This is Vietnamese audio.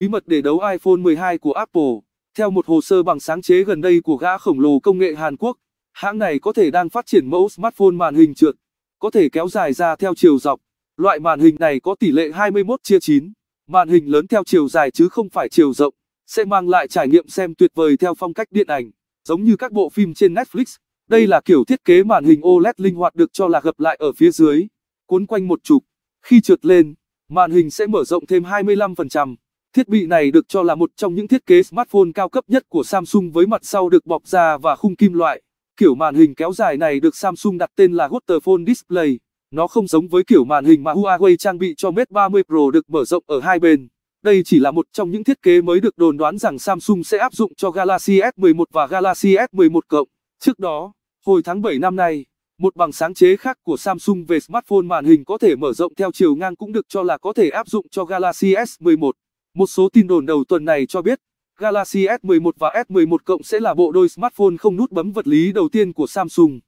bí mật để đấu iPhone 12 của Apple. Theo một hồ sơ bằng sáng chế gần đây của gã khổng lồ công nghệ Hàn Quốc, hãng này có thể đang phát triển mẫu smartphone màn hình trượt, có thể kéo dài ra theo chiều dọc. Loại màn hình này có tỷ lệ 21 chia 9, màn hình lớn theo chiều dài chứ không phải chiều rộng, sẽ mang lại trải nghiệm xem tuyệt vời theo phong cách điện ảnh, giống như các bộ phim trên Netflix. Đây là kiểu thiết kế màn hình OLED linh hoạt được cho là gập lại ở phía dưới, cuốn quanh một trục. Khi trượt lên, màn hình sẽ mở rộng thêm 25%. Thiết bị này được cho là một trong những thiết kế smartphone cao cấp nhất của Samsung với mặt sau được bọc da và khung kim loại. Kiểu màn hình kéo dài này được Samsung đặt tên là Waterphone Display. Nó không giống với kiểu màn hình mà Huawei trang bị cho Mate 30 Pro được mở rộng ở hai bên. Đây chỉ là một trong những thiết kế mới được đồn đoán rằng Samsung sẽ áp dụng cho Galaxy S11 và Galaxy S11 cộng. Trước đó, hồi tháng 7 năm nay, một bằng sáng chế khác của Samsung về smartphone màn hình có thể mở rộng theo chiều ngang cũng được cho là có thể áp dụng cho Galaxy S11. Một số tin đồn đầu tuần này cho biết, Galaxy S11 và S11 cộng sẽ là bộ đôi smartphone không nút bấm vật lý đầu tiên của Samsung.